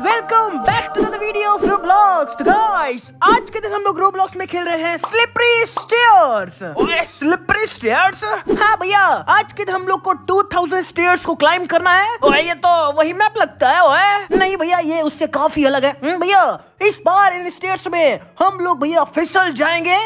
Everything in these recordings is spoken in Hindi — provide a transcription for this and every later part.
Welcome back to another video Vlogs to God. Guys आज के दिन हम लोग रोब्लॉक्स में खेल रहे हैं स्लिपरी स्टेयर्स ओए स्लिपरी स्टेयर्स हाँ भैया आज के दिन हम लोग को 2000 स्टेयर्स को क्लाइम करना है ओए ये तो वही मैप लगता है ओए नहीं भैया ये उससे काफी अलग है हम्म, भैया इस बार इन स्टेयर्स में हम लोग भैया फिसल जाएंगे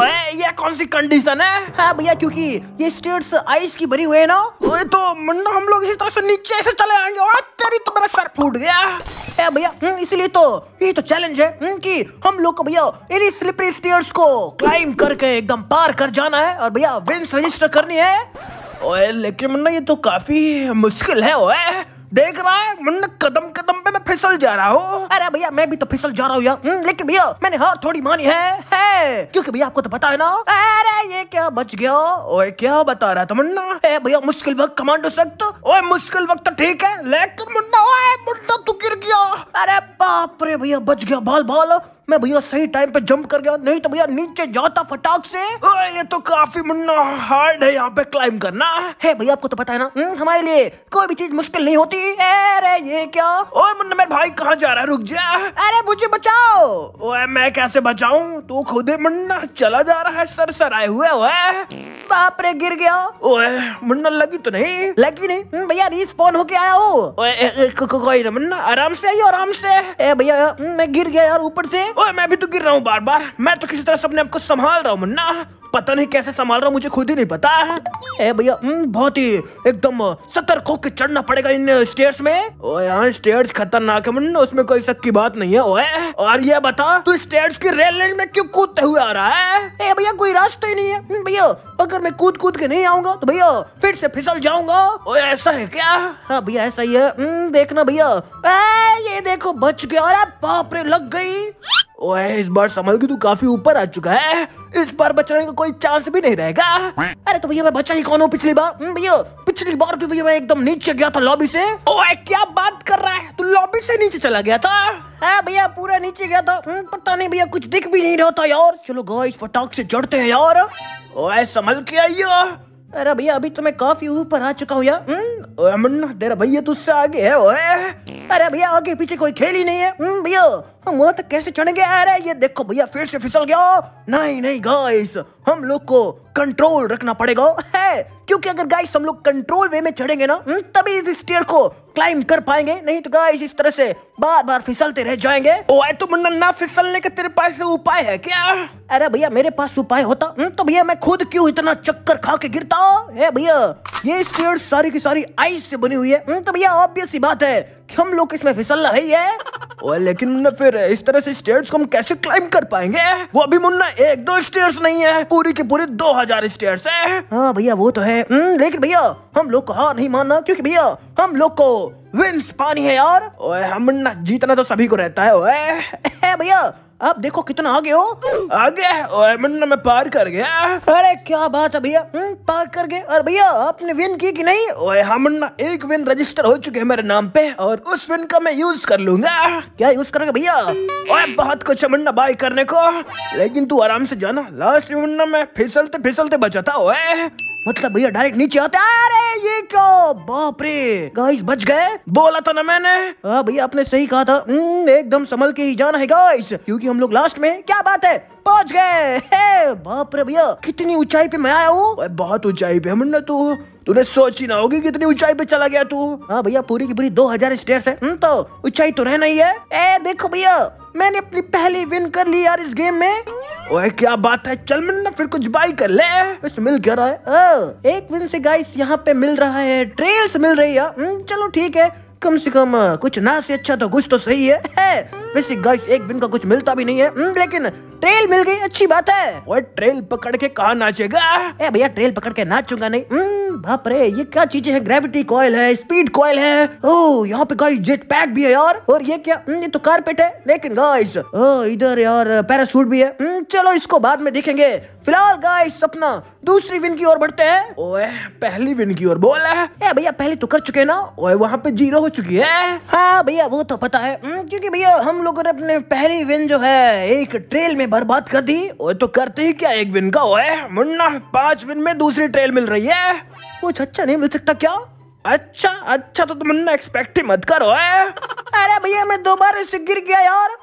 ओए ये कौन सी कंडीशन है हाँ भैया क्योंकि ये स्टेयर्स आइस की भरी हुई है ना ओए तो मुन्ना हम लोग इसी तरह से नीचे से चले आएंगे तेरी तो मेरा सर फूट गया भैया हम्म, इसलिए तो ये तो चैलेंज है हम्म, कि हम हम लोग को भैया इन्हीं स्लिपरी स्टेयर्स को क्लाइम करके एकदम पार कर जाना है और भैया विंस रजिस्टर करनी है ओए लेकिन मुन्ना ये तो काफी मुश्किल है ओए देख रहा है मुन्ना कदम कदम पे मैं फिसल जा रहा हूँ अरे भैया मैं भी तो फिसल जा रहा हूँ यार हम्म, लेकिन भैया मैंने हार थोड़ी मानी है, है। क्योंकि भैया आपको तो पता है ना अरे ये क्या बच गया ओए क्या बता रहा था मुन्ना है भैया मुश्किल वक्त कमांडो सख्त ओए मुश्किल वक्त तो ठीक है लेकिन मुन्ना ओए मुन्ना तू तो गिर गया अरे बाप रे भैया बच गया बाल बाल मैं भैया सही टाइम पे जंप कर गया नहीं तो भैया नीचे जाता फटाक से ये तो काफी मुन्ना हार्ड है यहाँ पे क्लाइम करना है भैया आपको तो पता है ना हम्म, हमारे लिए कोई भी चीज मुश्किल नहीं होती अरे ये क्या ओ मुन्ना मेरे भाई कहाँ जा रहा है रुक जा अरे मुझे बचाओ ओए मैं कैसे बचाऊ तू खुद ही मुन्ना चला जा रहा है सर सर आए हुए बाप रे गिर गया ओए मुन्ना लगी तो नहीं लगी नहीं हम्म, भैया रिस्पॉन होके आया हो कोई ना मुन्ना आराम से आई आराम से ए भैया हम्म, मैं गिर गया यार ऊपर से ओए मैं भी तो गिर रहा हूँ बार बार मैं तो किसी तरह से अपने आपको संभाल रहा हूँ मुन्ना पता नहीं कैसे संभाल रहा मुझे खुद ही नहीं पता ए भैया हम्म, बहुत ही एकदम सतर्क होकर चढ़ना पड़ेगा इन स्टेयर्स में ओ यहाँ स्टेयर्स खतरनाक है मुन्ना उसमें कोई शक की बात नहीं है ओए और ये बता तू स्टेयर्स की रेल लाइन में क्यों कूदते हुए आ रहा है ए भैया कोई रास्ता ही नहीं है भैया अगर मैं कूद कूद के नहीं आऊंगा तो भैया फिर से फिसल जाऊंगा ऐसा है क्या हाँ भैया ऐसा ही है हम्म, देखना भैया ये देखो बच गया अरे बाप रे लग गई ओए इस बार संभल के तू काफी ऊपर आ चुका है इस बार बचाने का कोई चांस भी नहीं रहेगा अरे तो भैया मैं बचा ही कौन हूँ पिछली बार हम्म, भैया पिछली बार तो भैया मैं एकदम नीचे गया था लॉबी से ओए क्या बात कर रहा है तू लॉबी से नीचे चला गया था हाँ भैया पूरा नीचे गया था हम्म, पता नहीं भैया कुछ दिख भी नहीं रहा था यार चलो गाइस फटाक से चढ़ते हैं यार ओए संभल के आइयो अरे भैया अभी तो मैं काफी ऊपर आ चुका हूँ यार मुन्ना हम्म, तेरा भैया तुझसे आगे है ओए अरे भैया आगे पीछे कोई खेल ही नहीं है हम्म, भैया हम वहां तक कैसे चढ़ गए अरे ये देखो भैया फिर से फिसल गया नहीं नहीं गाइस हम लोग को कंट्रोल रखना पड़ेगा है क्योंकि अगर गाइस हम लोग कंट्रोल वे में चढ़ेंगे ना हम्म, तभी इस स्टेयर को क्लाइम कर पाएंगे नहीं तो गाइस इस तरह से बार बार फिसलते रह जाएंगे ओए तो मुन्ना ना फिसलने के तेरे पास उपाय है क्या अरे भैया मेरे पास उपाय होता हम्म, तो भैया मैं खुद क्यों इतना चक्कर खा के गिरता है भैया ये स्टेयर सारी की सारी आइस से बनी हुई है हम्म, तो भैया ऑब्वियस बात है कि हम लोग इसमें फिसलना है ओए लेकिन मुन्ना फिर इस तरह से स्टेयर्स को हम कैसे क्लाइम कर पाएंगे वो अभी मुन्ना एक दो स्टेयर्स नहीं है पूरी के पूरे दो हजार स्टेट है हाँ भैया वो तो है हम्म, लेकिन भैया हम लोग को हार नहीं मानना क्योंकि भैया हम लोग को विंस पानी है यार ओए हम जीतना तो सभी को रहता है ओए भैया आप देखो कितना आगे हो आगे और मुन्ना मैं पार कर गया अरे क्या बात है भैया हम्म, पार कर गए और भैया आपने विन की कि नहीं ओए हाँ मुन्ना एक विन रजिस्टर हो चुके हैं मेरे नाम पे और उस विन का मैं यूज कर लूंगा क्या यूज करोगे भैया ओए बहुत कुछ मुन्ना बाय करने को लेकिन तू आराम से जाना लास्ट मुन्ना मैं फिसलते फिसलते बचा था मतलब भैया डायरेक्ट नीचे आते अरे ये क्यों बाप रे गाइस बच गए बोला था ना मैंने हाँ भैया आपने सही कहा था हम्म, एकदम संभल के ही जाना है गाइस क्योंकि हम लोग लास्ट में क्या बात है पहुंच गए बाप रे भैया कितनी ऊंचाई पे मैं आया हूँ बहुत ऊंचाई पे हमने तो तूने सोची ना होगी कितनी ऊंचाई पे चला गया तू हाँ भैया पूरी की पूरी दो हजार स्टेयर है हम्म, तो ऊंचाई तो रहना ही है ए देखो भैया मैंने अपनी पहली विन कर ली यार इस गेम में ओए क्या बात है चल मन्ना फिर कुछ बाई कर ले इस मिल क्या रहा है ओ, एक विन से गाइस यहाँ पे मिल रहा है ट्रेल्स मिल रही है हम्म, चलो ठीक है कम से कम कुछ ना से अच्छा तो कुछ तो सही है, है। वैसे गाइस एक विन का कुछ मिलता भी नहीं है हम्म, लेकिन ट्रेल मिल गई अच्छी बात है वो ट्रेल पकड़ के कहा नाचेगा भैया ट्रेल पकड़ के नाचूंगा नहीं हम्म, बाप रे ये क्या चीजें हैं ग्रेविटी कॉयल है स्पीड कॉयल है ओ यहाँ पे गाइस जेट पैक भी है यार और ये क्या हम्म, ये तो कारपेट है लेकिन गाइस इधर यार पैरासूट भी है हम्म, चलो इसको बाद में देखेंगे फिलहाल गाइस सपना दूसरी विन की ओर बढ़ते हैं ओए पहली विन की ओर बोला है भैया पहले तो कर चुके ना ओए वहाँ पे जीरो हो चुकी है हाँ भैया वो तो पता है क्योंकि भैया हम लोगों ने अपने पहली विन जो है एक ट्रेल में बर्बाद कर दी वो तो करते ही क्या एक विन का ओए मुन्ना पांच विन में दूसरी ट्रेल मिल रही है कुछ अच्छा नहीं मिल सकता क्या अच्छा अच्छा तो तुम मुन्ना एक्सपेक्ट ही मत करो है अरे भैया मैं दोबारा से गिर गया यार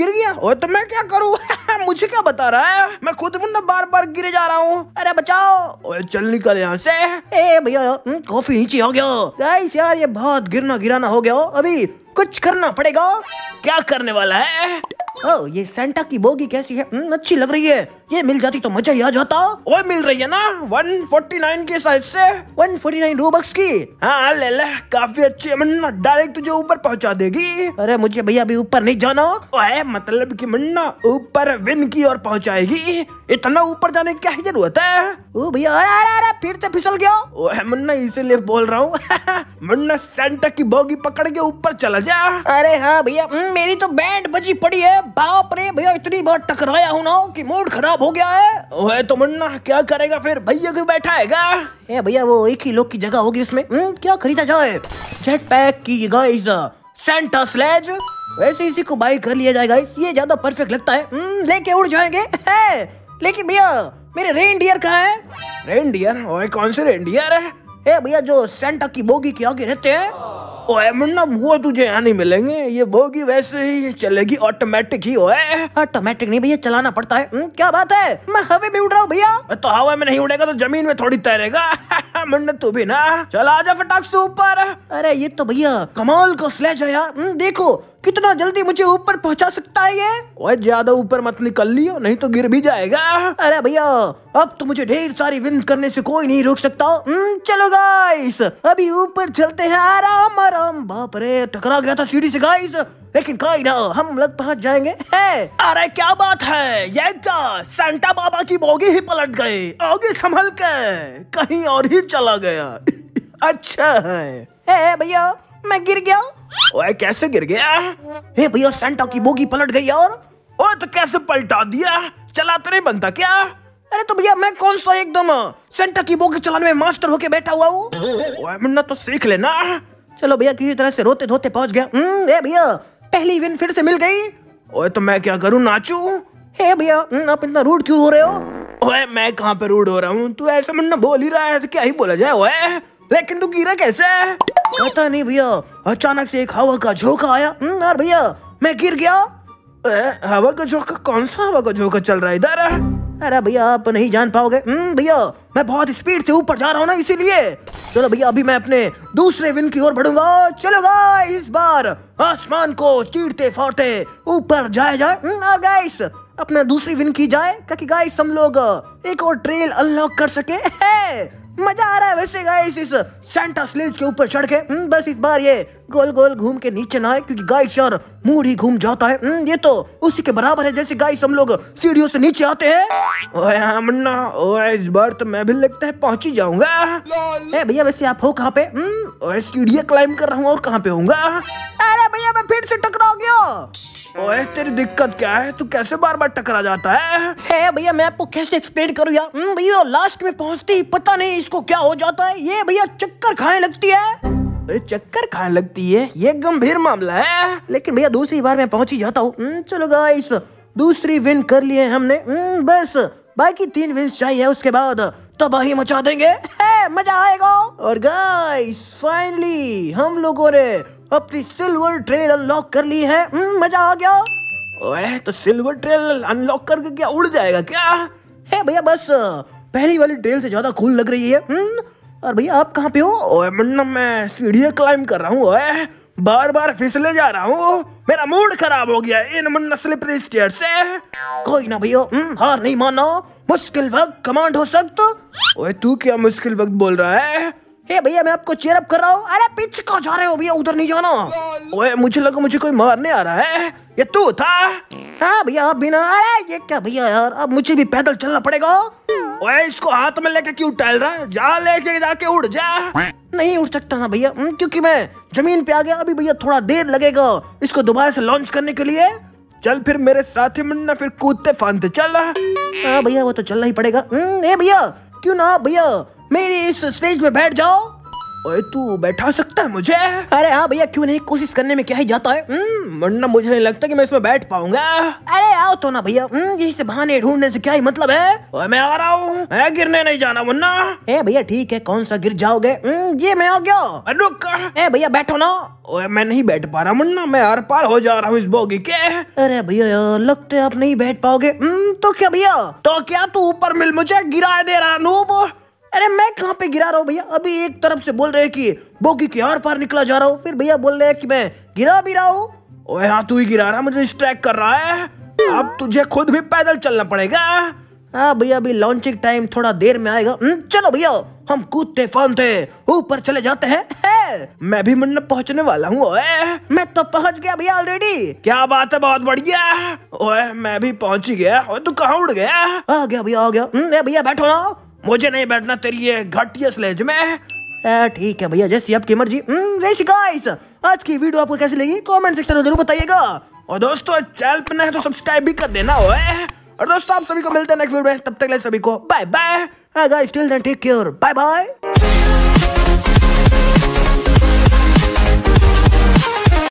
गिर गया ओ तो मैं क्या करूँ मुझे क्या बता रहा है मैं खुद मुन्ना बार बार गिरे जा रहा हूँ अरे बचाओ ओए चल निकल यहाँ से ए भैया हम्म, कॉफी नीचे हो गया गाइस यार ये बहुत गिरना गिराना हो गया अभी कुछ करना पड़ेगा क्या करने वाला है ओ ये सेंटा की बोगी कैसी है न, हम्म, अच्छी लग रही है ये मिल जाती तो मजा ही आ जाता वो मिल रही है ना 149 के साइज से 149 रोबक्स की हाँ ले ले काफी अच्छी है मन्ना डायरेक्ट तुझे ऊपर पहुंचा देगी अरे मुझे भैया अभी ऊपर नहीं जाना ओए मतलब कि मन्ना ऊपर विन की ओर पहुंचाएगी इतना ऊपर जाने की क्या जरूरत है ओ भैया अरे अरे अरे फिर से फिसल गया ओए मुन्ना इसीलिए बोल रहा हूँ मुन्ना सेंटा की बोगी पकड़ के ऊपर चला जा अरे हाँ भैया हम्म, मेरी तो बैंड बजी पड़ी है बाप रे भैया इतनी बार टकराया हूँ ना कि मूड खराब हो गया है वह तो मुन्ना क्या करेगा फिर भैया क्यों बैठा है भैया वो एक ही लोग की जगह होगी उसमें हुँ? हम्म, क्या खरीदा जाए जेट पैक की गाइस सेंटा स्लेज वैसे इसी को बाई कर लिया जाएगा ये ज्यादा परफेक्ट लगता है हम्म, लेके उड़ जाएंगे है लेकिन भैया मेरे रेनडियर कहाँ है रेनडियर और कौन से रेनडियर है भैया जो सेंटा की बोगी के आगे रहते हैं ओए मुन्ना वो तुझे यहाँ नहीं मिलेंगे ये बोगी वैसे ही चलेगी ऑटोमेटिक ही ओए ऑटोमेटिक नहीं भैया चलाना पड़ता है हुँ? हम्म, क्या बात है मैं हवा में उड़ रहा हूँ भैया तो हवा में नहीं उड़ेगा तो जमीन में थोड़ी तैरेगा मुन्ना तू भी ना चला जा फटाक से ऊपर अरे ये तो भैया कमाल का फ्लैश है यार देखो कितना जल्दी मुझे ऊपर पहुंचा सकता है ये वह ज्यादा ऊपर मत निकल लियो नहीं तो गिर भी जाएगा अरे भैया अब तो मुझे ढेर सारी विन करने से कोई नहीं रोक सकता हम्म, चलो गाइस अभी ऊपर चलते हैं आराम आराम बाप रे टकरा गया था सीढ़ी से गाइस लेकिन कोई ना हम लग पहुंच जाएंगे है अरे क्या बात है ये क्या सेंटा बाबा की बोगी ही पलट गए आगे संभल के कहीं और ही चला गया अच्छा है भैया मैं गिर गया ओए कैसे गिर गया हे भैया सेंटा की बोगी पलट गई और ओए तो कैसे पलटा दिया चला तो नहीं बनता क्या अरे तो भैया मैं कौन सा एकदम सेंटा की बोगी चलाने में मास्टर होके बैठा हुआ हूँ ओए तो सीख लेना चलो भैया किसी तरह से रोते धोते पहुँच गया हम्म, भैया पहली विन फिर से मिल गई ओए तो मैं क्या करूँ नाचू हे भैया हम्म, आप इतना रूड क्यों हो रहे हो ओए मैं कहाँ पे रूड हो रहा हूँ तू ऐसा मुन्ना बोल ही रहा है तो क्या ही बोला जाए ओए लेकिन तू गिरा कैसे पता नहीं भैया अचानक से एक हवा का झोंका आया हम्म, और भैया मैं गिर गया हवा का झोंका कौन सा हवा का झोंका चल रहा है इधर अरे भैया आप नहीं जान पाओगे हम्म, भैया मैं बहुत स्पीड से ऊपर जा रहा हूँ ना इसीलिए चलो भैया अभी मैं अपने दूसरे विन की ओर बढ़ूंगा चलो इस बार आसमान को चीरते फोड़ते ऊपर जाए जाए हम्म, और गाइस अपना दूसरी विन की जाए ताकि गाइस हम लोग एक और ट्रेल अनलॉक कर सके मजा आ रहा है वैसे गाइस इस सेंटा स्लेज के ऊपर चढ़ के हम्म, बस इस बार ये गोल गोल घूम के नीचे ना आए क्योंकि गाइस यार मूड ही घूम जाता है हम्म, ये तो उसी के बराबर है जैसे गाइस हम लोग सीढ़ियों से नीचे आते हैं ओए हमना ओए इस बार तो मैं भी लगता है पहुंच ही जाऊंगा ए भैया वैसे आप हो कहाँ पे हम्म, सीढ़िया क्लाइम कर रहा हूँ और कहाँ पे होऊंगा अरे भैया मैं फिर ओए तेरी दिक्कत क्या है तू कैसे बार बार टकरा जाता है है भैया मैं आपको कैसे एक्सप्लेन करूँ यार हम्म, भैया लास्ट में पहुँचते ही पता नहीं इसको क्या हो जाता है ये भैया चक्कर खाने लगती है अरे चक्कर खाने लगती है ये गंभीर मामला है लेकिन भैया दूसरी बार मैं पहुंच ही जाता हूँ हम्म, चलो गाइस दूसरी विन कर लिए हमने हम्म, बस बाकी तीन विन चाहिए उसके बाद तबाही मचा देंगे मजा आएगा और गाइस फाइनली हम लोगों ने अपनी सिल्वर ट्रेल अनलॉक कर ली है हम्म, मजा आ गया ओए तो सिल्वर ट्रेल अनलॉक करके क्या उड़ जाएगा क्या है भैया बस पहली वाली ट्रेल से ज्यादा कूल लग रही है हम्म, और भैया आप कहाँ पे हो ओए मन्ना मैं सीढ़िया क्लाइम कर रहा हूँ ओए बार बार फिसले जा रहा हूँ मेरा मूड खराब हो गया इन मुन्ना स्लिपरी स्टेयर से कोई ना भैया हम्म, हार नहीं मानो मुश्किल वक्त कमांड हो सकता ओए तू क्या मुश्किल वक्त बोल रहा है हे भैया मैं आपको चेयरअप कर रहा हूँ अरे पीछे कहाँ जा रहे हो भैया उधर नहीं जाना ओए मुझे लगा मुझे कोई मारने आ रहा है ये तू था हाँ भैया आप भी ना अरे ये क्या भैया यार अब मुझे भी पैदल चलना पड़ेगा ओए इसको हाथ में लेके क्यों टहल रहा है जा लेके जाके उड़ जा नहीं उड़ सकता ना हाँ भैया हम्म, क्योंकि मैं जमीन पे आ गया अभी भैया थोड़ा देर लगेगा इसको दोबारा से लॉन्च करने के लिए चल फिर मेरे साथ ही मुन्ना फिर कूदते फांदते चल हाँ भैया वो तो चलना ही पड़ेगा हम्म, भैया क्यों ना भैया मेरी इस स्टेज में बैठ जाओ अरे तू बैठा सकता है मुझे अरे हाँ भैया क्यों नहीं कोशिश करने में क्या ही जाता है हम्म, वरना मुझे नहीं लगता कि मैं इसमें बैठ पाऊंगा अरे आओ तो ना भैया हम्म, यही से बहाने ढूंढने से क्या ही मतलब है ओए मैं आ रहा हूँ मैं गिरने नहीं जाना वरना ए भैया ठीक है कौन सा गिर जाओगे हम्म, ये मैं आ गया रुक ए भैया बैठो ना ओए मैं नहीं बैठ पा रहा मुन्ना मैं आर पार हो जा रहा हूँ इस बोगी के अरे भैया लगता है आप नहीं बैठ पाओगे तो क्या भैया तो क्या तू ऊपर मिल मुझे गिरा दे रहा नूब अरे मैं कहाँ पे गिरा रहा हूँ भैया अभी एक तरफ से बोल रहे कि बोगी के आर पार निकला जा रहा हूँ फिर भैया बोल रहे कि मैं गिरा भी रहा हूँ हाँ तू ही गिरा रहा मुझे स्ट्रैक कर रहा है अब तुझे खुद भी पैदल चलना पड़ेगा हाँ भैया अभी लॉन्चिंग टाइम थोड़ा देर में आएगा हम्म, चलो भैया हम कूदते फानते ऊपर चले जाते हैं है। मैं भी मन पहुंचने वाला हूँ मैं तो पहुंच गया भैया ऑलरेडी क्या बात है बहुत बढ़िया ओए मैं भी पहुंच ही गया तू कहाँ उड़ गया आ गया भैया आ गया हम्म, भैया बैठो ना मुझे नहीं बैठना तेरी ये घटिया स्लेज में ठीक है भैया जैसी आपकी मर्जी गाइस हम्म, आज की वीडियो आपको कैसी लगी कमेंट सेक्शन में जरूर बताइएगा और दोस्तों चैनल पर नहीं तो सब्सक्राइब भी कर देना ओए और दोस्तों आप सभी को मिलते हैं नेक्स्ट वीडियो में तब तक ले सभी को bye bye guys till then take care bye bye